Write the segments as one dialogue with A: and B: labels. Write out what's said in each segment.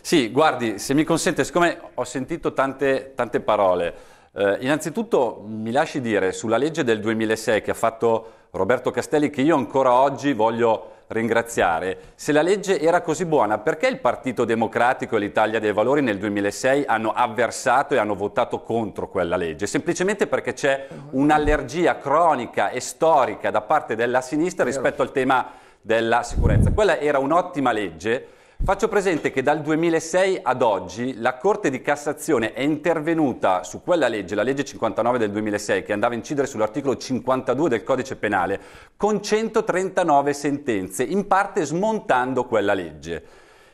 A: Sì, guardi, se mi consente, siccome ho sentito tante, tante parole, eh, innanzitutto mi lasci dire sulla legge del 2006 che ha fatto Roberto Castelli, che io ancora oggi voglio ringraziare, se la legge era così buona, perché il Partito Democratico e l'Italia dei Valori nel 2006 hanno avversato e hanno votato contro quella legge? Semplicemente perché c'è un'allergia cronica e storica da parte della sinistra rispetto al tema della sicurezza. Quella era un'ottima legge Faccio presente che dal 2006 ad oggi la Corte di Cassazione è intervenuta su quella legge, la legge 59 del 2006, che andava a incidere sull'articolo 52 del Codice Penale, con 139 sentenze, in parte smontando quella legge.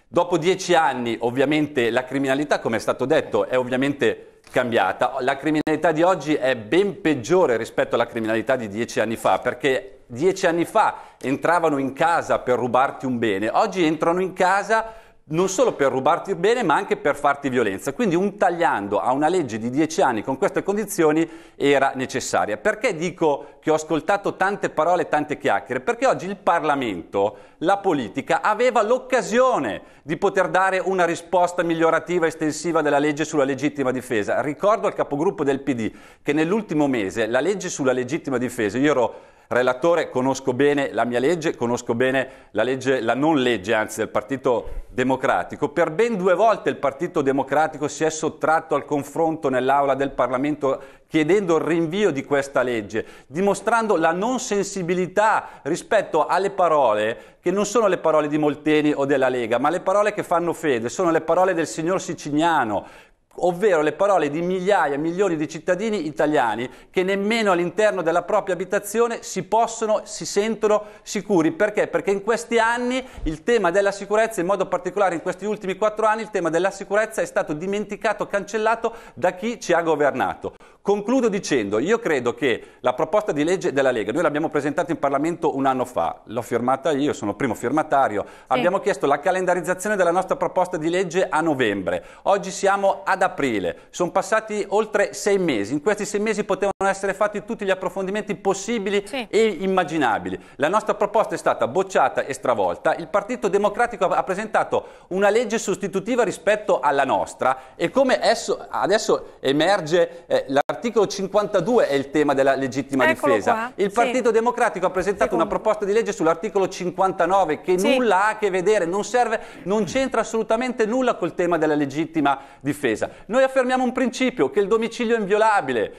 A: Dopo dieci anni, ovviamente, la criminalità, come è stato detto, è ovviamente cambiata. La criminalità di oggi è ben peggiore rispetto alla criminalità di dieci anni fa, perché dieci anni fa entravano in casa per rubarti un bene, oggi entrano in casa non solo per rubarti il bene ma anche per farti violenza. Quindi un tagliando a una legge di 10 anni con queste condizioni era necessaria. Perché dico che ho ascoltato tante parole e tante chiacchiere? Perché oggi il Parlamento, la politica, aveva l'occasione di poter dare una risposta migliorativa estensiva della legge sulla legittima difesa. Ricordo al capogruppo del PD che nell'ultimo mese la legge sulla legittima difesa, io ero relatore, conosco bene la mia legge, conosco bene la, legge, la non legge, anzi, del Partito Democratico. Per ben due volte il Partito Democratico si è sottratto al confronto nell'aula del Parlamento chiedendo il rinvio di questa legge, dimostrando la non sensibilità rispetto alle parole che non sono le parole di Molteni o della Lega, ma le parole che fanno fede, sono le parole del signor Sicignano, ovvero le parole di migliaia, milioni di cittadini italiani che nemmeno all'interno della propria abitazione si possono, si sentono sicuri. Perché? Perché in questi anni il tema della sicurezza, in modo particolare in questi ultimi quattro anni, il tema della sicurezza è stato dimenticato, cancellato da chi ci ha governato. Concludo dicendo, io credo che la proposta di legge della Lega, noi l'abbiamo presentata in Parlamento un anno fa, l'ho firmata io, sono primo firmatario, sì. abbiamo chiesto la calendarizzazione della nostra proposta di legge a novembre, oggi siamo ad aprile, sono passati oltre sei mesi, in questi sei mesi potevano essere fatti tutti gli approfondimenti possibili sì. e immaginabili. La nostra proposta è stata bocciata e stravolta, il Partito Democratico ha presentato una legge sostitutiva rispetto alla nostra e come esso, adesso emerge eh, l'articolo 52 è il tema della legittima Eccolo difesa. Qua. Il Partito sì. Democratico ha presentato Secondo. una proposta di legge sull'articolo 59 che sì. nulla ha a che vedere, non serve, non c'entra assolutamente nulla col tema della legittima difesa. Noi affermiamo un principio, che il domicilio è inviolabile,